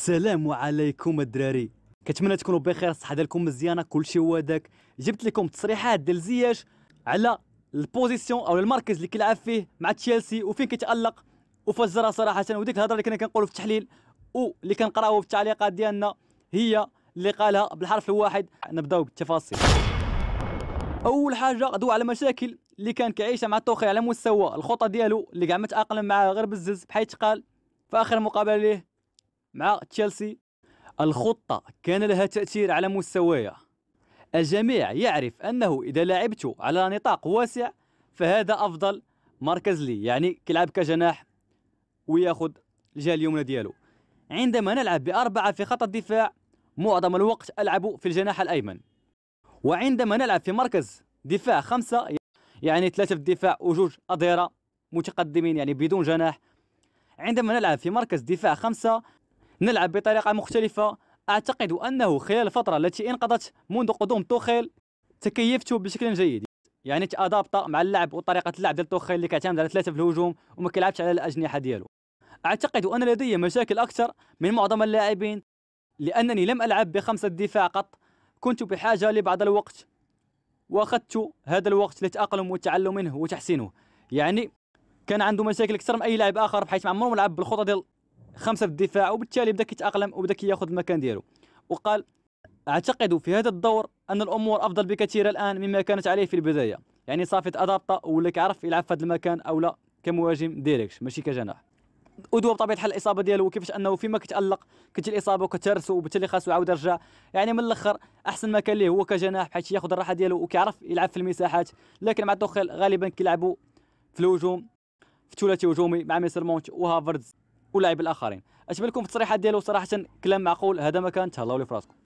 السلام عليكم الدراري كنتمنى تكونوا بخير الصحه ديالكم مزيانه كلشي هو داك جبت لكم تصريحات ديال زياش على البوزيسيون او المركز اللي كيلعب فيه مع تشيلسي وفين كيتالق وفجرها صراحه وديك الهضره اللي كنا كنقولوا في التحليل واللي كنقراوها في التعليقات ديالنا هي اللي قالها بالحرف الواحد نبداو بالتفاصيل اول حاجه غدو على مشاكل اللي كان كيعيشها مع توخي على مستوى الخطه ديالو اللي كاع ما تاقلم معاه غير بزز بحيث قال في اخر مقابله ليه مع تشيلسي الخطة كان لها تأثير على مستواي الجميع يعرف أنه إذا لعبت على نطاق واسع فهذا أفضل مركز لي يعني كيلعب كجناح وياخذ الجهة اليمنى ديالو عندما نلعب بأربعة في خط الدفاع معظم الوقت ألعب في الجناح الأيمن وعندما نلعب في مركز دفاع خمسة يعني ثلاثة في الدفاع وجوج أظهرة متقدمين يعني بدون جناح عندما نلعب في مركز دفاع خمسة نلعب بطريقة مختلفة أعتقد أنه خلال الفترة التي انقضت منذ قدوم توخيل تكيفت بشكل جيد يعني تأدابت مع اللعب وطريقة اللعب ديال توخيل اللي كيعتمد على ثلاثة في الهجوم وما كيلعبش على الأجنحة ديالو أعتقد أن لدي مشاكل أكثر من معظم اللاعبين لأنني لم ألعب بخمسة دفاع قط كنت بحاجة لبعض الوقت وأخذت هذا الوقت لتأقلم والتعلم منه وتحسينه يعني كان عنده مشاكل أكثر من أي لاعب آخر بحيث ما عمره لعب بالخطة ديال خمسه في الدفاع وبالتالي بدا كيتاقلم وبدا كياخذ المكان ديالو وقال اعتقد في هذا الدور ان الامور افضل بكثير الان مما كانت عليه في البدايه يعني صافي تادابتا ولا كيعرف يلعب في هذا المكان او لا كمهاجم ديريكت ماشي كجناح ودوا بطبيعه الحال الاصابه ديالو وكيفاش انه فيما كتالق كتجي الاصابه وكترسو وبالتالي خاصو يعاود يرجع يعني من الاخر احسن مكان ليه هو كجناح بحيث ياخذ الراحه ديالو وكيعرف يلعب في المساحات لكن مع توخيل غالبا كيلعبوا في الهجوم في ثلاثي هجومي مع ميسر مونت وهافرز واللاعب الاخرين اتمنى لكم في التصريحات ديالو صراحه كلام معقول هذا ما كان تهلاو لي فراسكم